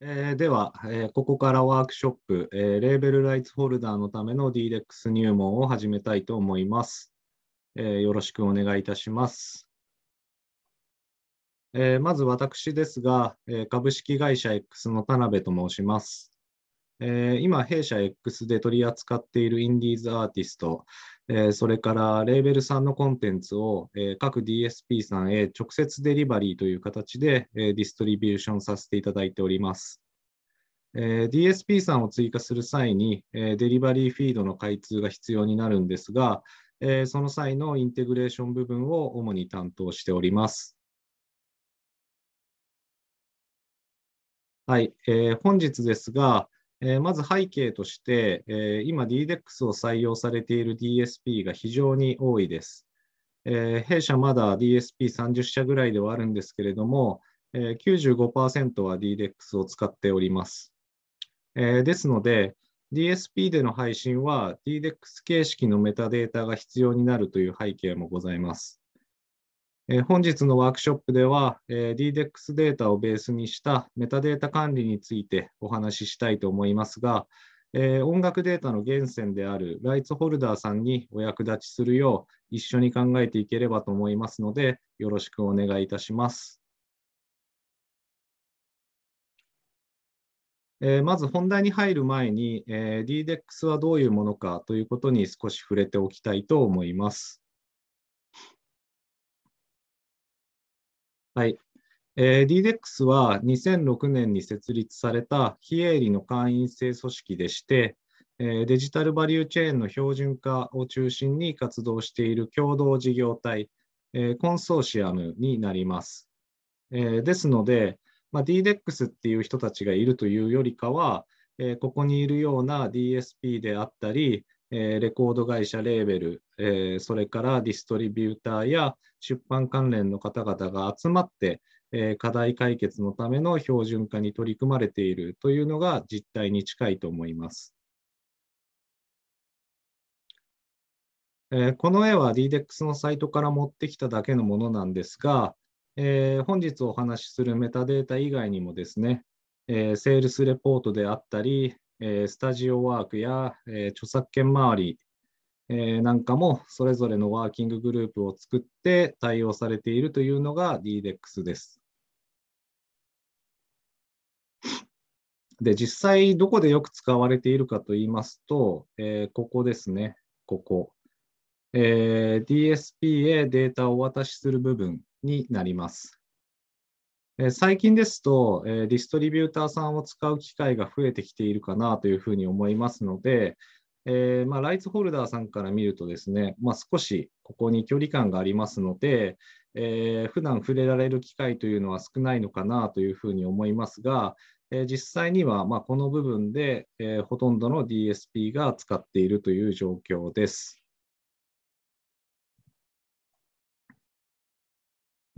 えー、では、えー、ここからワークショップ、えー、レーベルライツホルダーのための DDEX 入門を始めたいと思います。えー、よろしくお願いいたします。えー、まず私ですが、えー、株式会社 X の田辺と申します。えー、今、弊社 X で取り扱っているインディーズアーティスト、えー、それからレーベルさんのコンテンツを、えー、各 DSP さんへ直接デリバリーという形で、えー、ディストリビューションさせていただいております。えー、DSP さんを追加する際に、えー、デリバリーフィードの開通が必要になるんですが、えー、その際のインテグレーション部分を主に担当しております。はい、えー、本日ですが、えー、まず背景として、えー、今 DDEX を採用されている DSP が非常に多いです。えー、弊社まだ DSP30 社ぐらいではあるんですけれども、えー、95%は DDEX を使っております。えー、ですので、DSP での配信は DDEX 形式のメタデータが必要になるという背景もございます。え本日のワークショップでは、え DDEX データをベースにしたメタデータ管理についてお話ししたいと思いますが、え音楽データの源泉であるライツホルダーさんにお役立ちするよう一緒に考えていければと思いますので、よろしくお願いいたします。えまず本題に入る前に、え DDEX はどういうものかということに少し触れておきたいと思います。はい。えー、DDEX は2006年に設立された非営利の会員制組織でして、えデジタルバリューチェーンの標準化を中心に活動している共同事業体、えコンソーシアムになります。えですので、まあ、DDEX っていう人たちがいるというよりかは、えここにいるような DSP であったり、えレコード会社、レーベル、えそれからディストリビューターや出版関連の方々が集まって、え課題解決のための標準化に取り組まれているというのが実態に近いと思います。えこの絵は DDEX のサイトから持ってきただけのものなんですが、え本日お話しするメタデータ以外にもですね、えー、セールスレポートであったり、えー、スタジオワークや、えー、著作権周り、えー、なんかもそれぞれのワーキンググループを作って対応されているというのが DDEX です。で、実際どこでよく使われているかと言いますと、えー、ここですね、ここ。えー、DSP へデータをお渡しする部分になります。最近ですと、ディストリビューターさんを使う機会が増えてきているかなというふうに思いますので、えー、まあ、ライツホルダーさんから見るとですね、まあ、少しここに距離感がありますので、えー、普段触れられる機会というのは少ないのかなというふうに思いますが、えー、実際にはまこの部分で、えほとんどの DSP が使っているという状況です。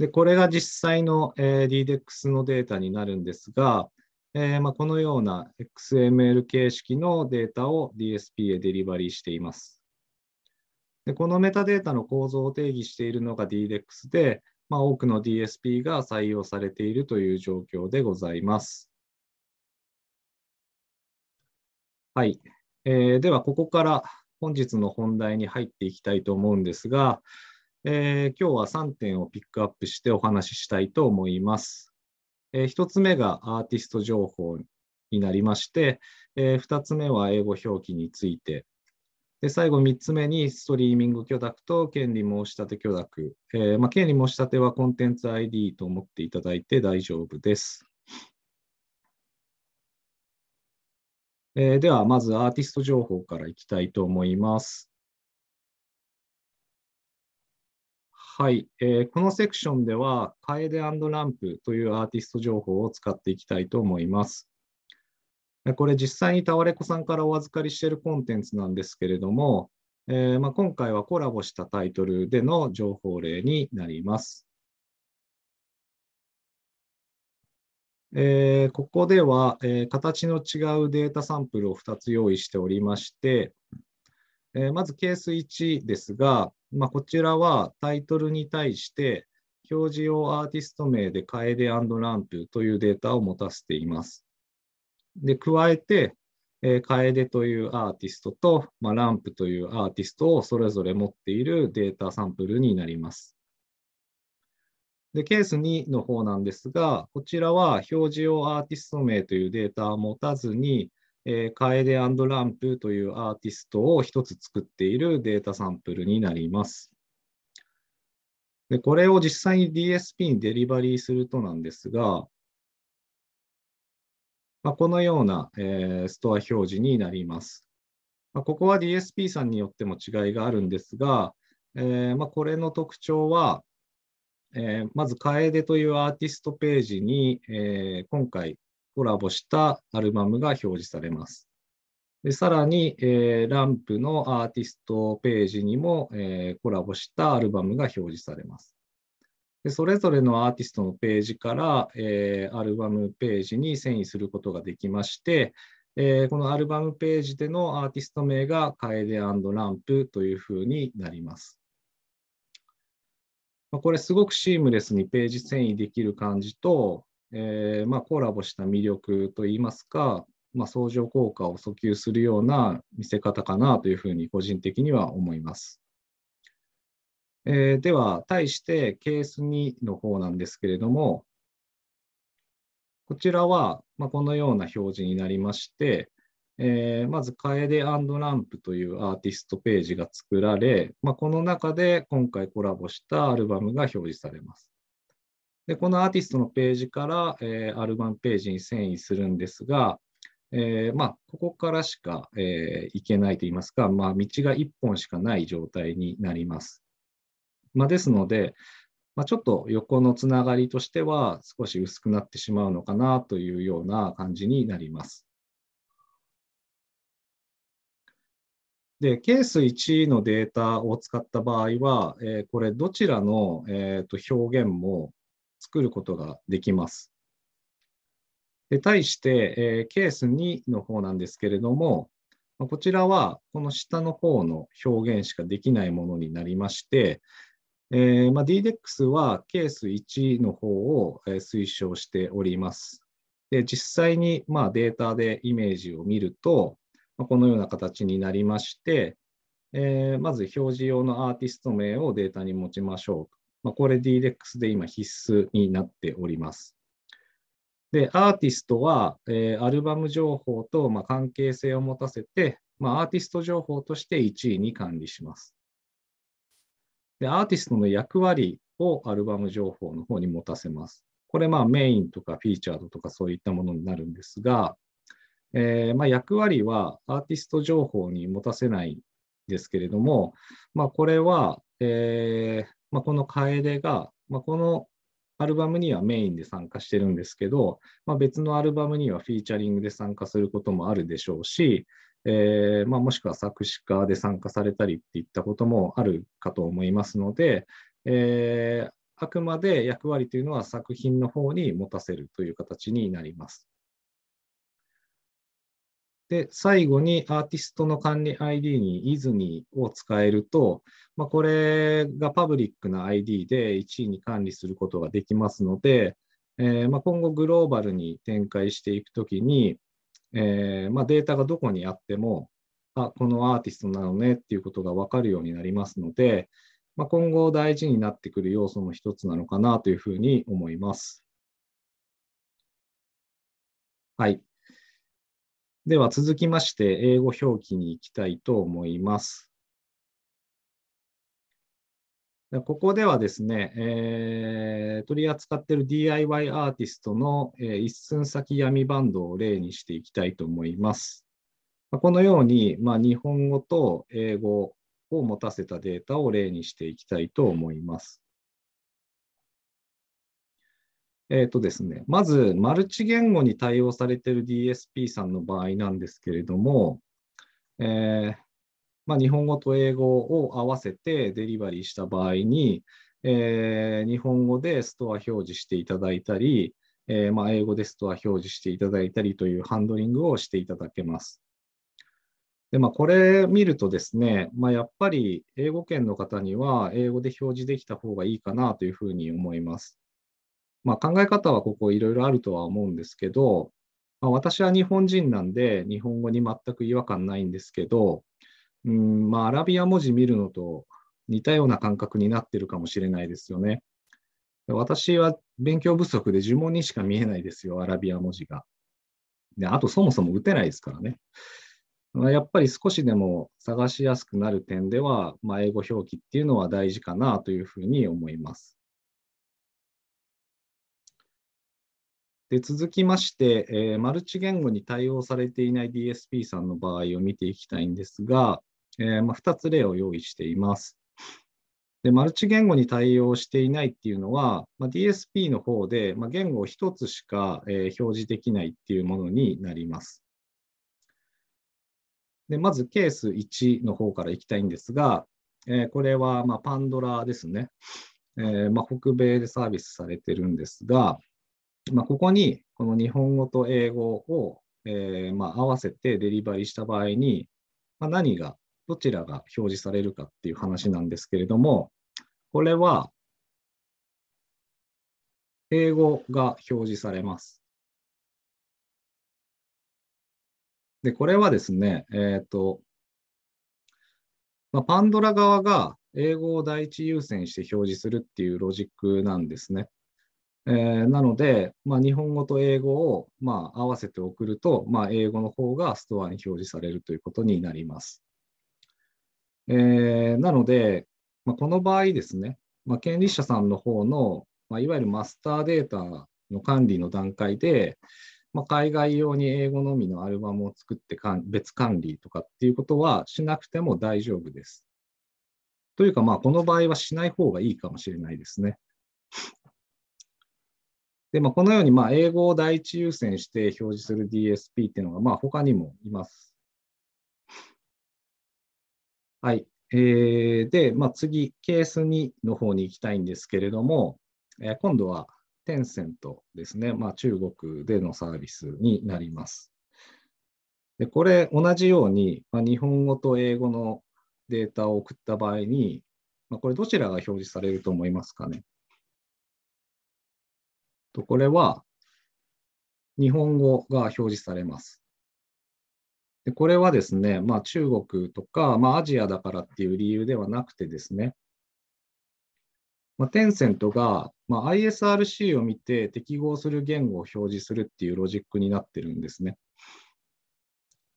で、これが実際の、えー、DDEX のデータになるんですが、えーまあ、このような XML 形式のデータを DSP へデリバリーしています。でこのメタデータの構造を定義しているのが DDEX で、まあ、多くの DSP が採用されているという状況でございます。はい。えー、では、ここから本日の本題に入っていきたいと思うんですが、えー、今日は3点をピックアップしてお話ししたいと思います。えー、1つ目がアーティスト情報になりまして、えー、2つ目は英語表記について、で最後3つ目にストリーミング許諾と権利申し立て許諾、えー、まあ、権利申し立てはコンテンツ ID と思っていただいて大丈夫です。えでは、まずアーティスト情報からいきたいと思います。はい、えー、このセクションでは、カエデランプというアーティスト情報を使っていきたいと思います。これ実際にタワレコさんからお預かりしているコンテンツなんですけれども、えー、まあ、今回はコラボしたタイトルでの情報例になります。えー、ここでは、えー、形の違うデータサンプルを2つ用意しておりまして、えー、まずケース1ですが、まあ、こちらはタイトルに対して、表示用アーティスト名でカエデランプというデータを持たせています。で、加えて、えー、カエデというアーティストと、まあ、ランプというアーティストをそれぞれ持っているデータサンプルになります。で、ケース2の方なんですが、こちらは表示用アーティスト名というデータを持たずに、えー、カエデランプというアーティストを1つ作っているデータサンプルになります。でこれを実際に DSP にデリバリーするとなんですが、まあ、このような、えー、ストア表示になります。まあ、ここは DSP さんによっても違いがあるんですが、えー、まあ、これの特徴は、えー、まず、デというアーティストページに、え今回コラボしたアルバムが表示されます。でさらに、えー、ランプのアーティストページにも、えー、コラボしたアルバムが表示されます。でそれぞれのアーティストのページから、えー、アルバムページに遷移することができまして、えー、このアルバムページでのアーティスト名が楓ランプというふうになります。これすごくシームレスにページ遷移できる感じと、えー、まあ、コラボした魅力といいますか、まあ、相乗効果を訴求するような見せ方かなというふうに個人的には思います。えー、では、対してケース2の方なんですけれども、こちらは、まあ、このような表示になりまして、えー、まず、カエデランプというアーティストページが作られ、まあ、この中で今回コラボしたアルバムが表示されます。でこのアーティストのページから、えー、アルバムページに遷移するんですが、えー、まあ、ここからしか、えー、行けないといいますか、まあ、道が1本しかない状態になります。まあ、ですので、まちょっと横のつながりとしては少し薄くなってしまうのかなというような感じになります。で、ケース1のデータを使った場合は、えー、これどちらの、えーと表現も、作ることができます。で対して、えケース2の方なんですけれども、まこちらはこの下の方の表現しかできないものになりまして、えー、ま DDEX はケース1の方を推奨しております。で実際にまデータでイメージを見ると、まこのような形になりまして、えー、まず表示用のアーティスト名をデータに持ちましょうまあ、これ DDEX で今必須になっております。で、アーティストは、えー、アルバム情報と、まあ、関係性を持たせて、まあ、アーティスト情報として1位に管理します。で、アーティストの役割をアルバム情報の方に持たせます。これ、まあ、メインとかフィーチャードとかそういったものになるんですが、えー、まあ、役割はアーティスト情報に持たせないですけれども、まあ、これは、えーまあ、この楓が、まあ、このアルバムにはメインで参加してるんですけど、まあ、別のアルバムにはフィーチャリングで参加することもあるでしょうし、えー、まあ、もしくは作詞家で参加されたりっていったこともあるかと思いますので、えー、あくまで役割というのは作品の方に持たせるという形になります。で、最後にアーティストの管理 ID に i ズニーを使えると、まあ、これがパブリックな ID で1位に管理することができますので、えー、まあ、今後グローバルに展開していくときに、えー、まあ、データがどこにあっても、あ、このアーティストなのねっていうことがわかるようになりますので、ま今後大事になってくる要素の一つなのかなというふうに思います。はい。では続きまして、英語表記に行きたいと思います。ここではですね、えー、取り扱っている DIY アーティストの、えー、一寸先闇バンドを例にしていきたいと思います。このように、まあ、日本語と英語を持たせたデータを例にしていきたいと思います。えー、とですね、まず、マルチ言語に対応されている DSP さんの場合なんですけれども、えー、まあ、日本語と英語を合わせてデリバリーした場合に、えー、日本語でストア表示していただいたり、えまあ、英語でストア表示していただいたりというハンドリングをしていただけます。でまあ、これ見るとですね、まあ、やっぱり英語圏の方には英語で表示できた方がいいかなというふうに思います。まあ、考え方はここいろいろあるとは思うんですけど、まあ、私は日本人なんで日本語に全く違和感ないんですけど、うんまあ、アラビア文字見るのと似たような感覚になってるかもしれないですよね。私は勉強不足で呪文にしか見えないですよ、アラビア文字が。であとそもそも打てないですからね。やっぱり少しでも探しやすくなる点では、まあ、英語表記っていうのは大事かなというふうに思います。で続きまして、えー、マルチ言語に対応されていない DSP さんの場合を見ていきたいんですが、えー、まあ、2つ例を用意しています。でマルチ言語に対応していないっていうのは、まあ、DSP の方で、まあ、言語を1つしか、えー、表示できないっていうものになります。でまずケース1の方からいきたいんですが、えこれは、まパンドラですね。えま北米でサービスされてるんですが、まあ、ここにこの日本語と英語を、えー、ま合わせてデリバリーした場合に、まあ、何が、どちらが表示されるかっていう話なんですけれども、これは英語が表示されます。で、これはですね、えっ、ー、と、まあ、パンドラ側が英語を第一優先して表示するっていうロジックなんですね。えー、なので、まあ、日本語と英語を、まあ、合わせて送ると、まあ、英語の方がストアに表示されるということになります。えー、なので、まあ、この場合ですね、まあ、権利者さんの方の、まあ、いわゆるマスターデータの管理の段階で、まあ、海外用に英語のみのアルバムを作ってかん別管理とかっていうことはしなくても大丈夫です。というか、まあ、この場合はしない方がいいかもしれないですね。で、まあ、このように、まあ、英語を第一優先して表示する DSP っていうのが、まあ、他にもいます。はい。えー、で、まあ、次、ケース2の方に行きたいんですけれども、えー、今度はテンセントですね。まあ、中国でのサービスになります。で、これ、同じように、まあ、日本語と英語のデータを送った場合に、まあ、これ、どちらが表示されると思いますかね。と、これは、日本語が表示されます。でこれはですね、まあ、中国とか、まあ、アジアだからっていう理由ではなくてですね、まあ、テンセントが、まあ、ISRC を見て適合する言語を表示するっていうロジックになってるんですね。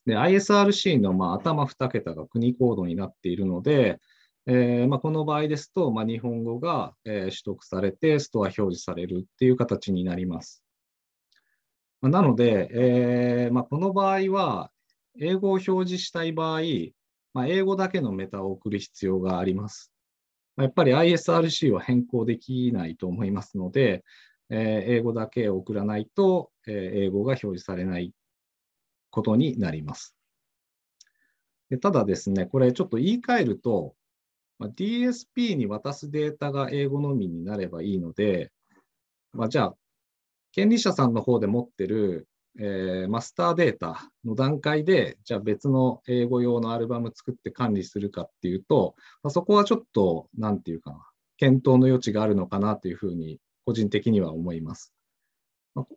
で、ISRC のまあ頭2桁が国コードになっているので、えーまあ、この場合ですと、まあ、日本語が、えー、取得されて、ストア表示されるっていう形になります。まあ、なので、えーまあ、この場合は、英語を表示したい場合、まあ、英語だけのメタを送る必要があります。やっぱり ISRC は変更できないと思いますので、えー、英語だけ送らないと、えー、英語が表示されないことになります。ただですね、これちょっと言い換えると、まあ、DSP に渡すデータが英語のみになればいいので、まあ、じゃあ、権利者さんの方で持ってる、えー、マスターデータの段階で、じゃあ別の英語用のアルバム作って管理するかっていうと、まあ、そこはちょっと、なんていうかな、検討の余地があるのかなというふうに、個人的には思います。まあ、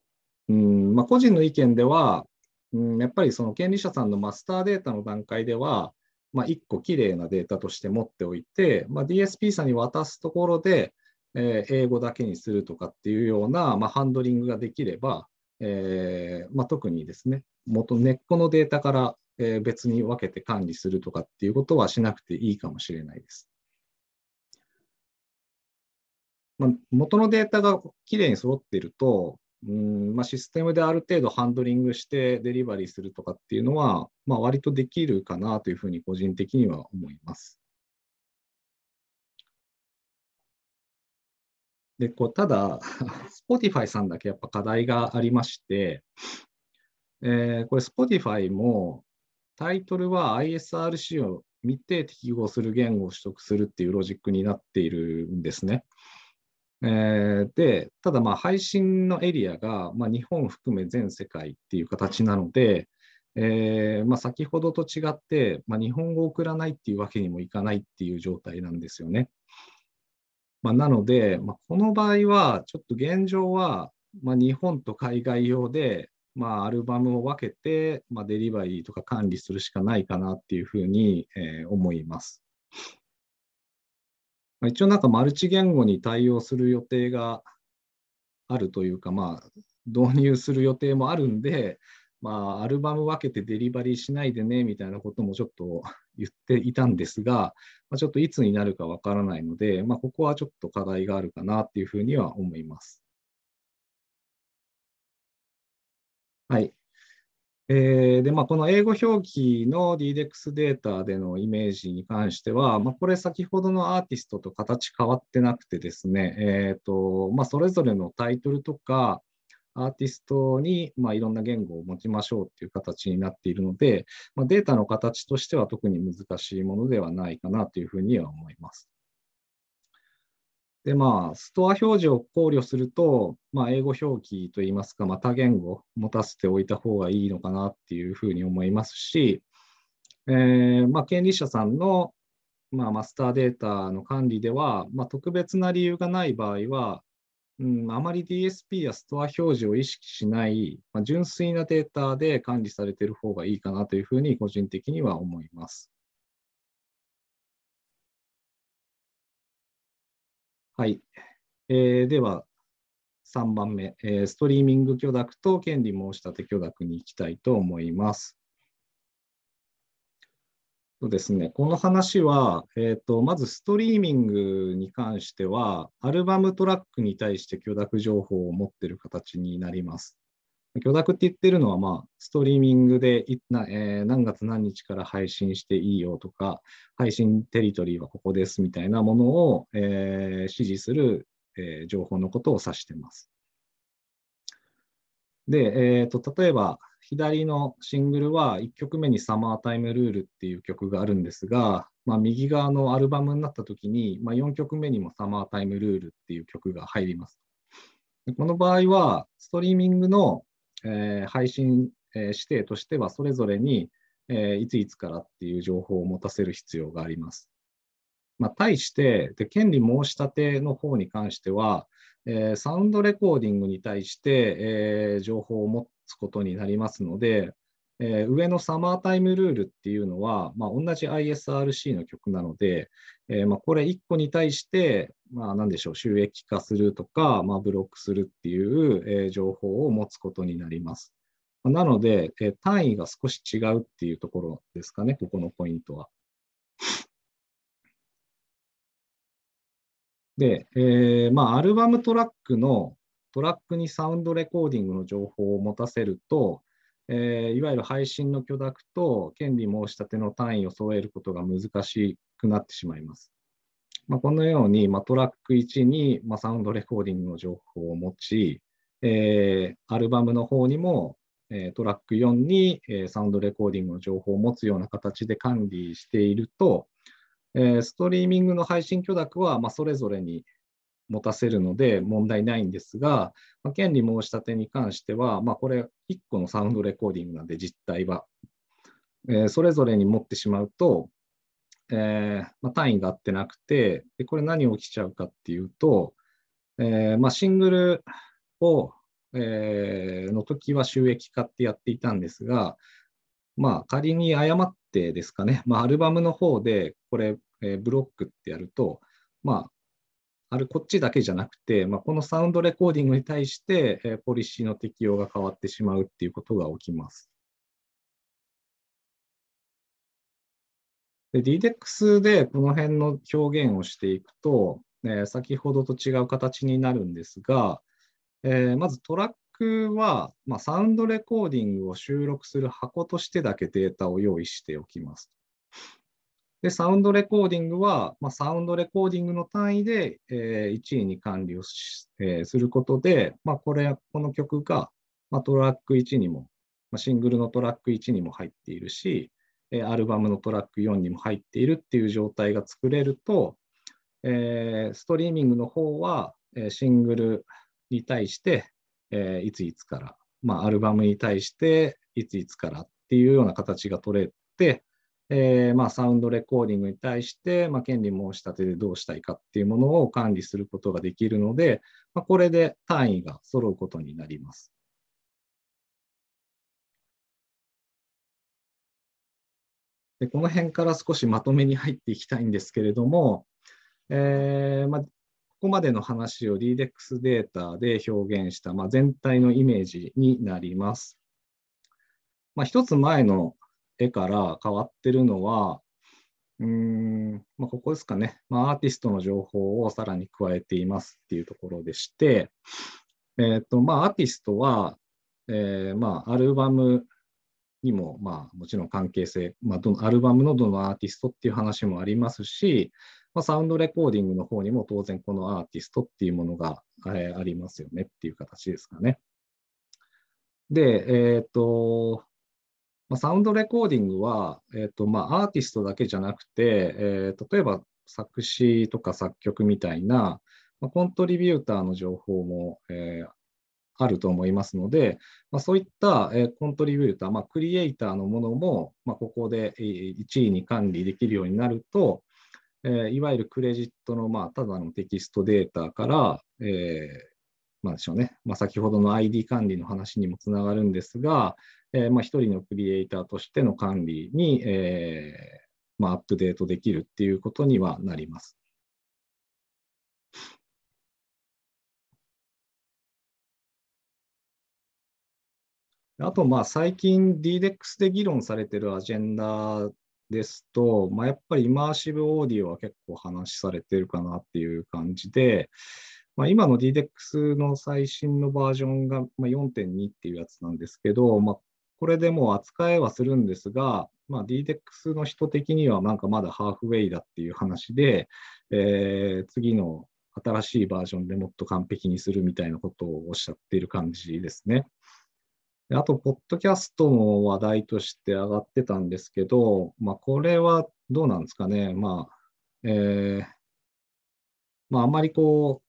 うんまあ、個人の意見では、うん、やっぱりその権利者さんのマスターデータの段階では、まあ、1個きれいなデータとして持っておいて、まあ、DSP さんに渡すところで、えー、英語だけにするとかっていうような、まあ、ハンドリングができれば、えー、ま特にですね、元根っこのデータから、え別に分けて管理するとかっていうことはしなくていいかもしれないです。まあ、元のデータがきれいに揃っていると、うんまあ、システムである程度ハンドリングしてデリバリーするとかっていうのは、まあ、割とできるかなというふうに個人的には思います。でこうただ、Spotify さんだけやっぱ課題がありまして、えー、これ Spotify もタイトルは ISRC を見て適合する言語を取得するっていうロジックになっているんですね。えー、で、ただまあ配信のエリアが、まあ、日本含め全世界っていう形なので、えー、まあ、先ほどと違って、まあ、日本語を送らないっていうわけにもいかないっていう状態なんですよね。まなので、まこの場合は、ちょっと現状は、ま日本と海外用で、まあ、アルバムを分けて、まデリバリーとか管理するしかないかなっていうふうに、えー、思います。一応なんかマルチ言語に対応する予定があるというか、まあ、導入する予定もあるんで、まあ、アルバム分けてデリバリーしないでねみたいなこともちょっと言っていたんですが、まあ、ちょっといつになるかわからないので、まあ、ここはちょっと課題があるかなっていうふうには思います。はい、えーでまあ、この英語表記の DDEX データでのイメージに関しては、まあ、これ先ほどのアーティストと形変わってなくてですね、えーとまあ、それぞれのタイトルとかアーティストに、まあ、いろんな言語を持ちましょうっていう形になっているので、まあ、データの形としては特に難しいものではないかなというふうには思います。で、まあ、ストア表示を考慮すると、まあ、英語表記といいますか、ま多言語を持たせておいた方がいいのかなっていうふうに思いますし、えー、まあ、権利者さんの、まあ、マスターデータの管理では、まあ、特別な理由がない場合は、うん、あまり DSP やストア表示を意識しない、まあ、純粋なデータで管理されている方がいいかなというふうに個人的には思います。はい。えー、では、3番目、えー、ストリーミング許諾と権利申立許諾に行きたいと思います。そうですね、この話は、えーと、とまずストリーミングに関しては、アルバムトラックに対して許諾情報を持っている形になります。許諾って言ってるのは、まあ、ストリーミングでな、えー、何月何日から配信していいよとか、配信テリトリーはここですみたいなものを、えー、指示する、えー、情報のことを指してます。で、えーと、と例えば、左のシングルは1曲目にサマータイムルールっていう曲があるんですが、まあ、右側のアルバムになった時に、まあ、4曲目にもサマータイムルールっていう曲が入ります。この場合は、ストリーミングのえー、配信、え指定としてはそれぞれに、えいついつからっていう情報を持たせる必要があります。まあ、対してで、権利申し立ての方に関しては、えー、サウンドレコーディングに対して、えー、情報を持つことになりますので、えー、上のサマータイムルールっていうのは、まあ、同じ ISRC の曲なので、えー、まあ、これ1個に対して、まあ、何でしょう、収益化するとか、まあ、ブロックするっていう、えー、情報を持つことになります。なので、え単位が少し違うっていうところですかね、ここのポイントは。で、えまあ、アルバムトラックのトラックにサウンドレコーディングの情報を持たせると、えー、いわゆる配信の許諾と権利申し立ての単位を添えることが難しくなってしまいます。まあ、このように、まあ、トラック1に、まあ、サウンドレコーディングの情報を持ち、えー、アルバムの方にも、えー、トラック4に、えー、サウンドレコーディングの情報を持つような形で管理していると、えー、ストリーミングの配信許諾は、まあ、それぞれに、持たせるので問題ないんですが、まあ、権利申し立てに関しては、まあ、これ1個のサウンドレコーディングなんで実態は、えー、それぞれに持ってしまうと、えー、まあ、単位が合ってなくてでこれ何起きちゃうかっていうと、えー、まシングルを、えの時は収益化ってやっていたんですが、まあ、仮に誤ってですかね、まアルバムの方でこれ、えブロックってやると、まあ、あこっちだけじゃなくて、まあ、このサウンドレコーディングに対して、えポリシーの適用が変わってしまうっていうことが起きます。DDEX でこの辺の表現をしていくと、え先ほどと違う形になるんですが、えー、まずトラックは、まあ、サウンドレコーディングを収録する箱としてだけデータを用意しておきます。で、サウンドレコーディングは、まあ、サウンドレコーディングの単位で、えー、1位に管理をし、えー、することで、まあ、これ、この曲が、まあ、トラック1にも、まあ、シングルのトラック1にも入っているし、えー、アルバムのトラック4にも入っているっていう状態が作れると、えー、ストリーミングの方は、えー、シングルに対して、えー、いついつから、まあ、アルバムに対していついつからっていうような形が取れて、えー、まあ、サウンドレコーディングに対して、まあ、権利申し立てでどうしたいかっていうものを管理することができるので、まあ、これで単位が揃うことになります。でこの辺から少しまとめに入っていきたいんですけれども、えーまあ、ここまでの話を DDEX データで表現した、まあ、全体のイメージになります。まあ、一つ前の絵から変わってるのは、うんまあ、ここですかね、まあ、アーティストの情報をさらに加えていますっていうところでして、えーとまあ、アーティストは、えー、まあ、アルバムにも、まあ、もちろん関係性、まあ、どのアルバムのどのアーティストっていう話もありますし、まあ、サウンドレコーディングの方にも当然このアーティストっていうものが、えー、ありますよねっていう形ですかね。で、えっ、ー、と、まあ、サウンドレコーディングは、えーとまあ、アーティストだけじゃなくて、えー、例えば作詞とか作曲みたいな、まあ、コントリビューターの情報も、えー、あると思いますので、まあ、そういった、えー、コントリビューター、まあ、クリエイターのものも、まあ、ここで1位に管理できるようになると、えー、いわゆるクレジットの、まあ、ただのテキストデータから、えーまあでしょうねまあ、先ほどの ID 管理の話にもつながるんですが、えー、まあ、一人のクリエイターとしての管理に、えー、まあ、アップデートできるっていうことにはなります。あと、まあ、最近 DDEX で議論されてるアジェンダですと、まあ、やっぱりイマーシブオーディオは結構話されてるかなっていう感じで、まあ、今の DDEX の最新のバージョンが4.2っていうやつなんですけど、まあ、これでもう扱えはするんですが、まあ、DTEX の人的にはなんかまだハーフウェイだっていう話で、えー、次の新しいバージョンでもっと完璧にするみたいなことをおっしゃっている感じですね。あと、ポッドキャストの話題として上がってたんですけど、まあ、これはどうなんですかね。まあ、えー、まあ、あんまりこう、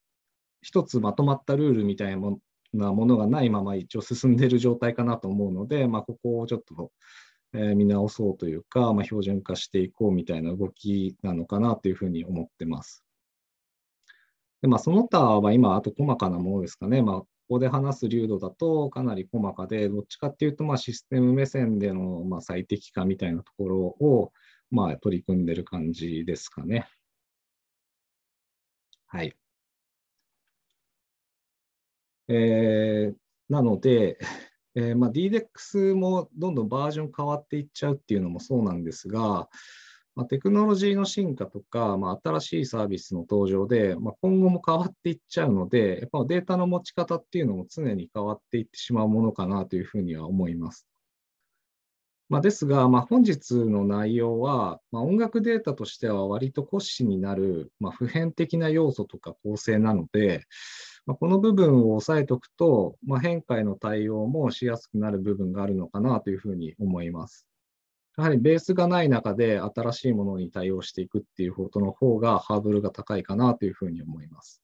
一つまとまったルールみたいなもなものがないまま一応進んでいる状態かなと思うので、まあ、ここをちょっと、えー、見直そうというか、まあ、標準化していこうみたいな動きなのかなというふうに思ってます。でまあ、その他は今、あと細かなものですかね、まあ、ここで話す流度だとかなり細かで、どっちかっていうとまあシステム目線でのまあ最適化みたいなところをまあ取り組んでる感じですかね。はい。えー、なので、えーまあ、DDEX もどんどんバージョン変わっていっちゃうっていうのもそうなんですが、まあ、テクノロジーの進化とか、まあ、新しいサービスの登場で、まあ、今後も変わっていっちゃうので、やっぱデータの持ち方っていうのも常に変わっていってしまうものかなというふうには思います。まあ、ですが、まあ、本日の内容は、まあ、音楽データとしては割と骨子になる、まあ、普遍的な要素とか構成なので、まこの部分を押さえておくと、まあ、変化への対応もしやすくなる部分があるのかなというふうに思います。やはりベースがない中で新しいものに対応していくっていうことの方がハードルが高いかなというふうに思います。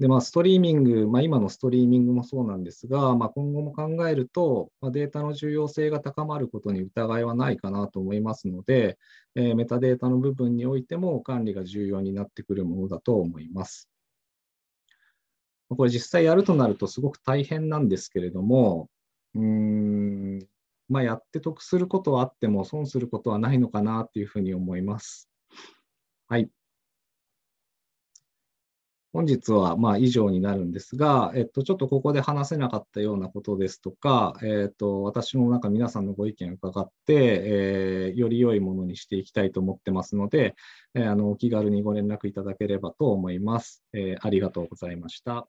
で、まあ、ストリーミング、まあ、今のストリーミングもそうなんですが、まあ、今後も考えると、まあ、データの重要性が高まることに疑いはないかなと思いますので、えー、メタデータの部分においても管理が重要になってくるものだと思います。これ実際やるとなるとすごく大変なんですけれども、うーん、まあ、やって得することはあっても損することはないのかなというふうに思います。はい。本日はまあ以上になるんですが、えっと、ちょっとここで話せなかったようなことですとか、えっと、私もなんか皆さんのご意見を伺って、えー、より良いものにしていきたいと思ってますので、えー、あのお気軽にご連絡いただければと思います。えー、ありがとうございました。